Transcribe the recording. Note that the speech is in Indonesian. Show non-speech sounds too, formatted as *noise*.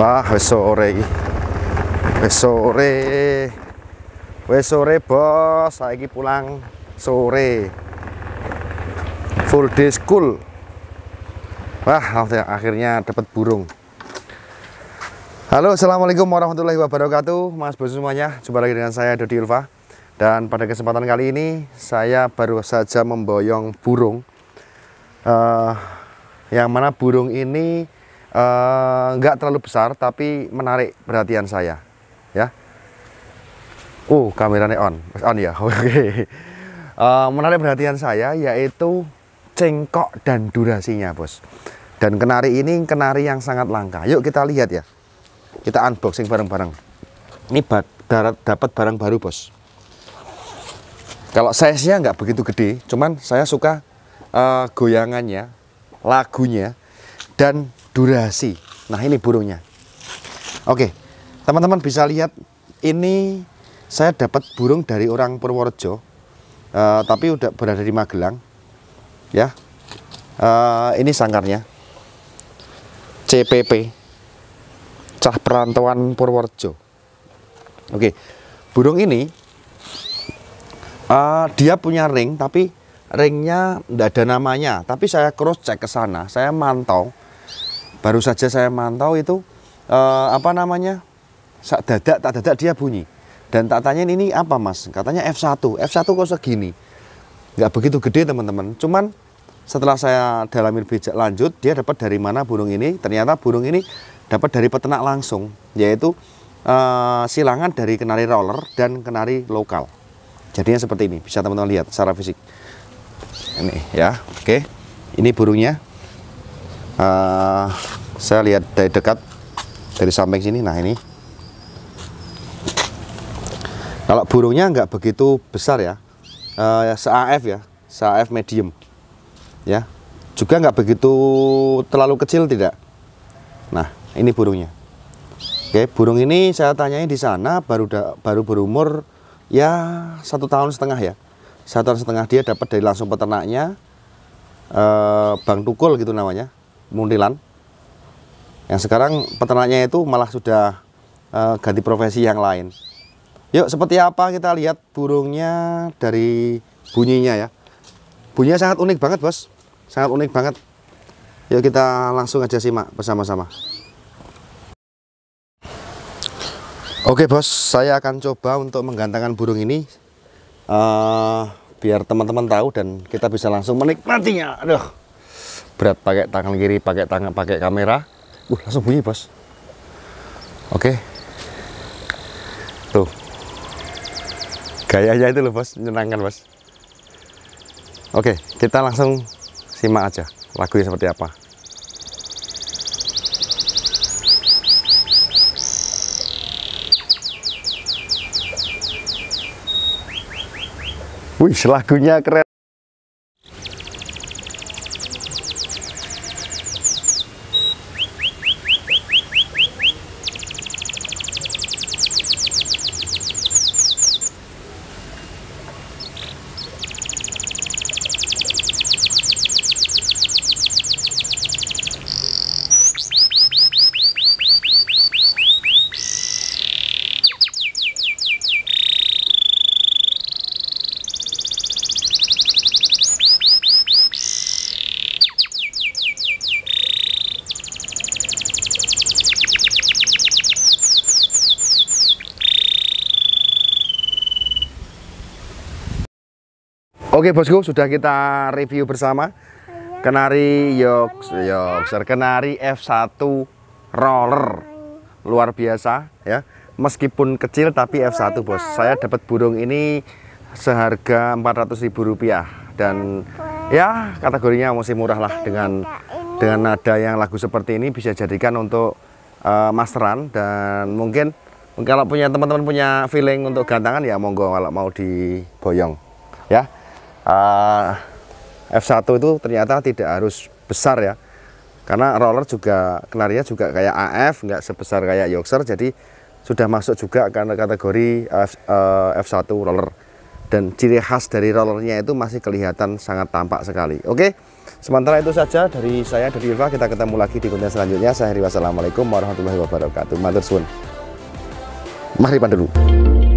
Wah, wes sore iki. sore. Wes sore, Bos. Saiki pulang sore. Full day school. Wah, akhirnya dapat burung. Halo, Assalamualaikum warahmatullahi wabarakatuh Mas Bos semuanya, jumpa lagi dengan saya Dodi Ulfa Dan pada kesempatan kali ini Saya baru saja memboyong burung uh, Yang mana burung ini Eh, nggak uh, terlalu besar tapi menarik perhatian saya ya uh kameranya on on ya *laughs* oke okay. uh, eh, menarik perhatian saya yaitu cengkok dan durasinya bos dan kenari ini kenari yang sangat langka yuk kita lihat ya kita unboxing bareng-bareng ini dapat barang baru bos kalau size nya nggak begitu gede cuman saya suka uh, goyangannya lagunya dan durasi. Nah, ini burungnya. Oke. Teman-teman bisa lihat ini saya dapat burung dari orang Purworejo. Uh, tapi udah berada di Magelang. Ya. Uh, ini sangkarnya. CPP. Cah Perantauan Purworejo. Oke. Burung ini uh, dia punya ring tapi ringnya tidak ada namanya tapi saya cross check ke sana saya mantau baru saja saya mantau itu eh, apa namanya sak dadak tak dadak dia bunyi dan tak tanyain ini apa mas katanya F1 F1 kok segini nggak begitu gede teman-teman cuman setelah saya dalamin bijak lanjut dia dapat dari mana burung ini ternyata burung ini dapat dari peternak langsung yaitu eh, silangan dari kenari roller dan kenari lokal jadinya seperti ini bisa teman-teman lihat secara fisik ini ya oke ini burungnya uh, saya lihat dari dekat dari samping sini nah ini kalau burungnya nggak begitu besar ya uh, eh, se-AF ya se-AF ya. medium ya juga nggak begitu terlalu kecil tidak nah ini burungnya oke burung ini saya tanyain di sana baru da, baru berumur ya satu tahun setengah ya satu tahun setengah dia dapat dari langsung peternaknya uh, Bang Tukul gitu namanya muntilan yang sekarang peternaknya itu malah sudah e, ganti profesi yang lain yuk seperti apa kita lihat burungnya dari bunyinya ya bunyinya sangat unik banget bos sangat unik banget yuk kita langsung aja simak bersama-sama Oke bos, saya akan coba untuk menggantangkan burung ini uh, biar teman-teman tahu dan kita bisa langsung menikmatinya. Aduh berat pakai tangan kiri, pakai tangan pakai kamera, uh langsung bunyi bos. Oke, okay. tuh gayanya itu loh bos, menyenangkan bos. Oke, okay, kita langsung simak aja lagunya seperti apa. Wih, lagunya keren. Oke bosku, sudah kita review bersama Kenari Yorkshire, Kenari F1 roller luar biasa ya. Meskipun kecil tapi F1 bos. Saya dapat burung ini seharga ribu rupiah dan ya kategorinya masih murah lah dengan dengan nada yang lagu seperti ini bisa jadikan untuk uh, masteran dan mungkin kalau punya teman-teman punya feeling untuk gantangan ya monggo kalau mau diboyong ya uh, eh, F1 itu ternyata tidak harus besar ya karena roller juga kenarinya juga kayak AF nggak sebesar kayak Yorkshire jadi sudah masuk juga karena kategori F, uh, eh, F1 roller dan ciri khas dari rollernya itu masih kelihatan sangat tampak sekali oke sementara itu saja dari saya dari Irva kita ketemu lagi di konten selanjutnya saya Heri wassalamualaikum warahmatullahi wabarakatuh matur sun. mari pandu dulu